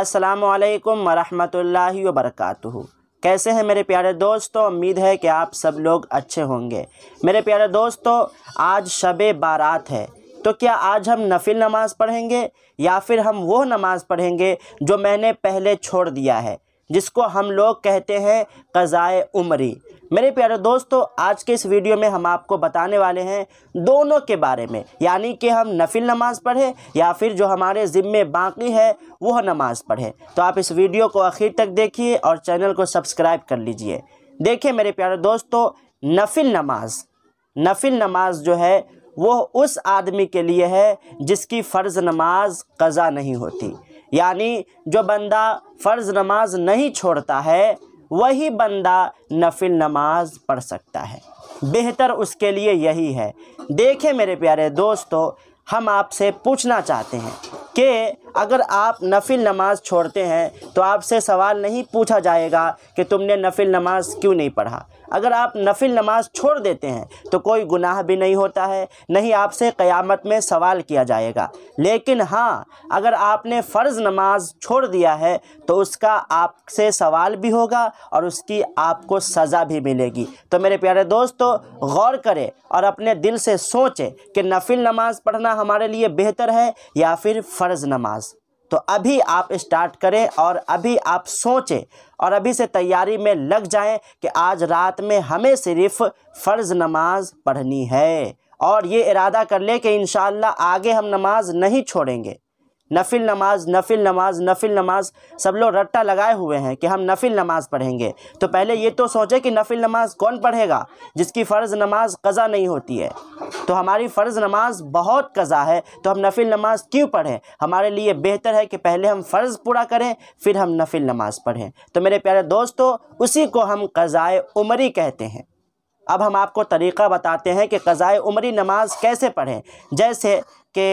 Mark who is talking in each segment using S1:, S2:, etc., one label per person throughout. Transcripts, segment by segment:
S1: असलकम वरहमल वबरक कैसे हैं मेरे प्यारे दोस्तों उम्मीद है कि आप सब लोग अच्छे होंगे मेरे प्यारे दोस्तों आज शब बारात है तो क्या आज हम नफिल नमाज़ पढ़ेंगे या फिर हम वो नमाज़ पढ़ेंगे जो मैंने पहले छोड़ दिया है जिसको हम लोग कहते हैं कज़ाए उमरी मेरे प्यारे दोस्तों आज के इस वीडियो में हम आपको बताने वाले हैं दोनों के बारे में यानी कि हम नफिल नमाज़ पढ़ें या फिर जो हमारे ज़िम्मे बाकी है वह नमाज़ पढ़ें तो आप इस वीडियो को आखिर तक देखिए और चैनल को सब्सक्राइब कर लीजिए देखिए मेरे प्यारे दोस्तों नफिल नमाज नफिल नमाज जो है वो उस आदमी के लिए है जिसकी फ़र्ज़ नमाज कज़ा नहीं होती यानी जो बंदा फ़र्ज़ नमाज नहीं छोड़ता है वही बंदा नफिल नमाज पढ़ सकता है बेहतर उसके लिए यही है देखें मेरे प्यारे दोस्तों हम आपसे पूछना चाहते हैं कि अगर आप नफिल नमाज छोड़ते हैं तो आपसे सवाल नहीं पूछा जाएगा कि तुमने नफिल नमाज क्यों नहीं पढ़ा अगर आप नफिल नमाज छोड़ देते हैं तो कोई गुनाह भी नहीं होता है नहीं आपसे क़यामत में सवाल किया जाएगा लेकिन हाँ अगर आपने फ़र्ज़ नमाज छोड़ दिया है तो उसका आपसे सवाल भी होगा और उसकी आपको सज़ा भी मिलेगी तो मेरे प्यारे दोस्तों गौर करें और अपने दिल से सोचें कि नफिल नमाज पढ़ना हमारे लिए बेहतर है या फिर फ़र्ज़ नमाज तो अभी आप स्टार्ट करें और अभी आप सोचें और अभी से तैयारी में लग जाएं कि आज रात में हमें सिर्फ फ़र्ज़ नमाज पढ़नी है और ये इरादा कर लें कि इन आगे हम नमाज नहीं छोड़ेंगे नफिल नमाज नफिल नमाज नफिल नमाज सब लोग रट्टा लगाए हुए हैं कि हम नफिल नमाज पढ़ेंगे तो पहले ये तो सोचें कि नफिल नमाज कौन पढ़ेगा जिसकी फ़र्ज़ नमाज कज़ा नहीं होती है तो हमारी फ़र्ज़ नमाज बहुत कज़ा है तो हम नफिल नमाज क्यों पढ़ें हमारे लिए बेहतर है कि पहले हम फ़र्ज़ पूरा करें फिर हम नफिल नमाज पढ़ें तो मेरे प्यारे दोस्तों उसी को हम कज़ाए उमरी कहते हैं अब हम आपको तरीक़ा बताते हैं कि कज़ाए उमरी नमाज कैसे पढ़ें जैसे कि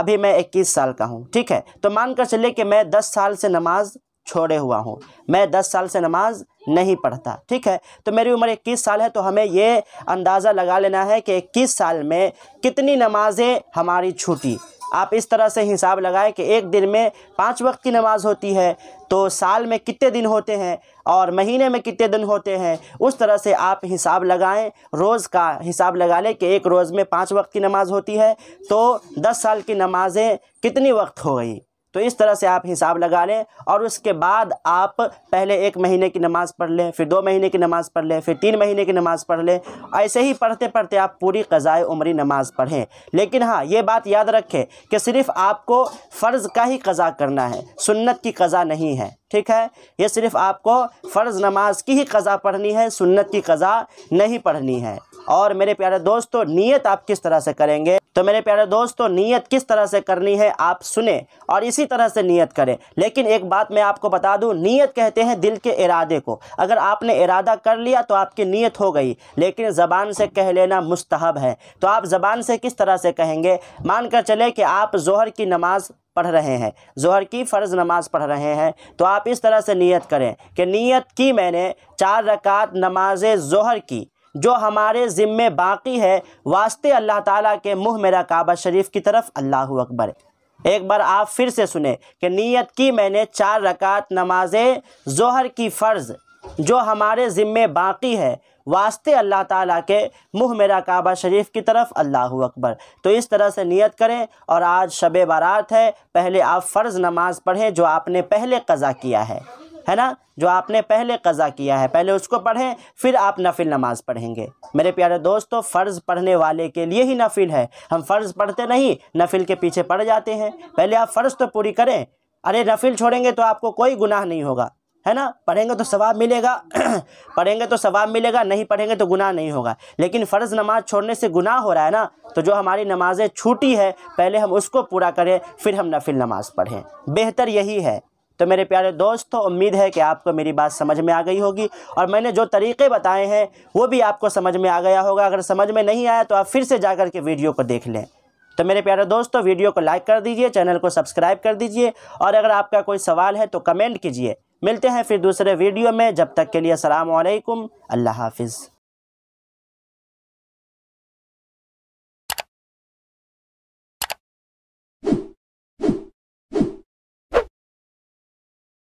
S1: अभी मैं 21 साल का हूँ ठीक है तो मान कर चलिए कि मैं 10 साल से नमाज छोड़े हुआ हूँ मैं 10 साल से नमाज नहीं पढ़ता ठीक है तो मेरी उम्र 21 साल है तो हमें ये अंदाज़ा लगा लेना है कि 21 साल में कितनी नमाज़ें हमारी छूटी आप इस तरह से हिसाब लगाएं कि एक दिन में पाँच वक्त की नमाज़ होती है तो साल में कितने दिन होते हैं और महीने में कितने दिन होते हैं उस तरह से आप हिसाब लगाएं रोज़ का हिसाब लगा लें कि एक रोज़ में पाँच वक्त की नमाज़ होती है तो दस साल की नमाज़ें कितनी वक्त हो गई तो इस तरह से आप हिसाब लगा लें और उसके बाद आप पहले एक महीने की नमाज़ पढ़ लें फिर दो महीने की नमाज़ पढ़ लें फिर तीन महीने की नमाज़ पढ़ लें ऐसे ही पढ़ते पढ़ते आप पूरी कज़ाए उमरी नमाज़ पढ़ें लेकिन हाँ ये बात याद रखें कि सिर्फ़ आपको फ़र्ज़ का ही कज़ा करना है सुन्नत की कज़ा नहीं है ठीक है ये सिर्फ़ आपको फ़र्ज़ नमाज की ही कज़ा पढ़नी है सुन्नत की कज़ा नहीं पढ़नी है और मेरे प्यारे दोस्तों नीयत आप किस तरह से करेंगे तो मेरे प्यारे दोस्तों नियत किस तरह से करनी है आप सुने और इसी तरह से नियत करें लेकिन एक बात मैं आपको बता दूं नियत कहते हैं दिल के इरादे को अगर आपने इरादा कर लिया तो आपकी नियत हो गई लेकिन ज़बान से कह लेना मुस्तहब है तो आप ज़बान से किस तरह से कहेंगे मानकर चले कि आप जहर की नमाज़ पढ़ रहे हैं जोहर की फ़र्ज़ नमाज़ पढ़ रहे हैं तो आप इस तरह से नियत करें कि नियत की मैंने चार रकात नमाज जोहर की जो हमारे ज़िम्मे बाकी है वास्ते अल्लाह ताला के मुँह मेरा काबा शरीफ की तरफ अल्लाह अकबर एक बार आप फिर से सुने कि नीयत की मैंने चार रकात नमाज जहर की फ़र्ज़ जो हमारे ज़िम्मे बाकी है वास्ते अल्लाह ताला के मुँह मेरा काबा शरीफ की तरफ अल्लाह अकबर तो इस तरह से नियत करें और आज शब बारात है पहले आप फ़र्ज़ नमाज़ पढ़ें जो आपने पहले कज़ा किया है है ना जो आपने पहले कज़ा किया है पहले उसको पढ़ें फिर आप नफिल नमाज़ पढ़ेंगे मेरे प्यारे दोस्तों फ़र्ज़ पढ़ने वाले के लिए ही नफिल है हम फ़र्ज़ पढ़ते नहीं नफिल के पीछे पड़ जाते हैं पहले आप फ़र्ज़ तो पूरी करें अरे नफिल छोड़ेंगे तो आपको कोई गुनाह नहीं होगा है ना पढ़ेंगे तो सवाब मिलेगा पढ़ेंगे तो सवाब मिलेगा नहीं पढ़ेंगे तो गुनाह नहीं होगा लेकिन फ़र्ज़ नमाज छोड़ने से गुनाह हो रहा है ना तो जो हमारी नमाज़ें छूटी है पहले हम उसको पूरा करें फिर हम नफिल नमाज़ पढ़ें बेहतर यही है तो मेरे प्यारे दोस्तों उम्मीद है कि आपको मेरी बात समझ में आ गई होगी और मैंने जो तरीके बताए हैं वो भी आपको समझ में आ गया होगा अगर समझ में नहीं आया तो आप फिर से जा कर के वीडियो को देख लें तो मेरे प्यारे दोस्तों वीडियो को लाइक कर दीजिए चैनल को सब्सक्राइब कर दीजिए और अगर आपका कोई सवाल है तो कमेंट कीजिए मिलते हैं फिर दूसरे वीडियो में जब तक के लिए असलकुम अल्लाह हाफिज़